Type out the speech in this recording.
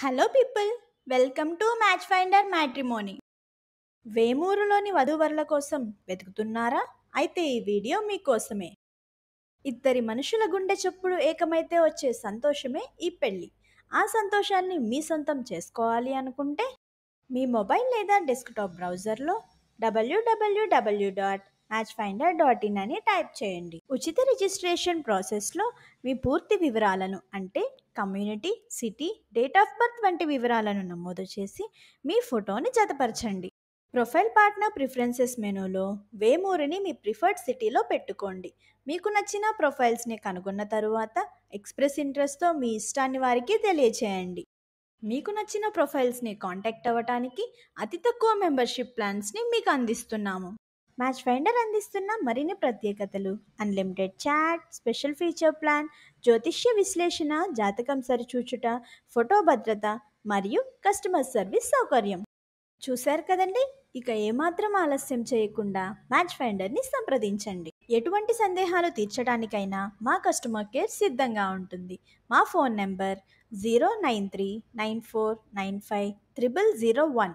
hello people welcome to match finder matrimony వేమూరులోని వధువరుల కోసం వెతుకుతున్నారా అయితే ఈ వీడియో మీకోసమే ఇద్దరి మనుషుల గుండె చప్పుడు ఏకమైతే వచ్చే సంతోషమే ఈ పెళ్ళి ఆ సంతోషాన్ని మీ సొంతం చేసుకోవాలి అనుకుంటే మీ మొబైల్ లేదా డెస్క్టాప్ బ్రౌజర్లో WWW dot match finder dot in అని టైప్ చేయండి ఉచిత రిజిస్ట్రేషన్ ప్రాసెస్లో మీ పూర్తి వివరాలను అంటే community city date of birth వంటి వివరాలను నమోదు చేసి మీ ఫోటోని జతపరచండి ప్రొఫైల్ పార్ట్నర్ ప్రిఫరెన్సెస్ మెనూలో వేమూరిని మీ ప్రిఫర్డ్ సిటీలో పెట్టుకోండి మీకు నచ్చిన ప్రొఫైల్స్ని కనుగొన్న తరువాత ఎక్స్ప్రెస్ ఇంట్రెస్ట్తో మీ ఇష్టాన్ని వారికి తెలియచేయండి మీకు నచ్చిన ప్రొఫైల్స్ని కాంటాక్ట్ అవ్వటానికి అతి తక్కువ మెంబర్షిప్ ప్లాన్స్ని మీకు అందిస్తున్నాము మ్యాచ్ ఫైండర్ అందిస్తున్న మరిన్ని ప్రత్యేకతలు unlimited chat special feature plan జ్యోతిష్య విశ్లేషణ జాతకం సరిచూచుట ఫోటో భద్రత మరియు కస్టమర్ సర్వీస్ సౌకర్యం చూశారు కదండి ఇక ఏమాత్రం ఆలస్యం చేయకుండా మ్యాచ్ ఫైండర్ని సంప్రదించండి ఎటువంటి సందేహాలు తీర్చడానికైనా మా కస్టమర్ కేర్ సిద్ధంగా ఉంటుంది మా phone number zero nine three nine four nine five triple zero one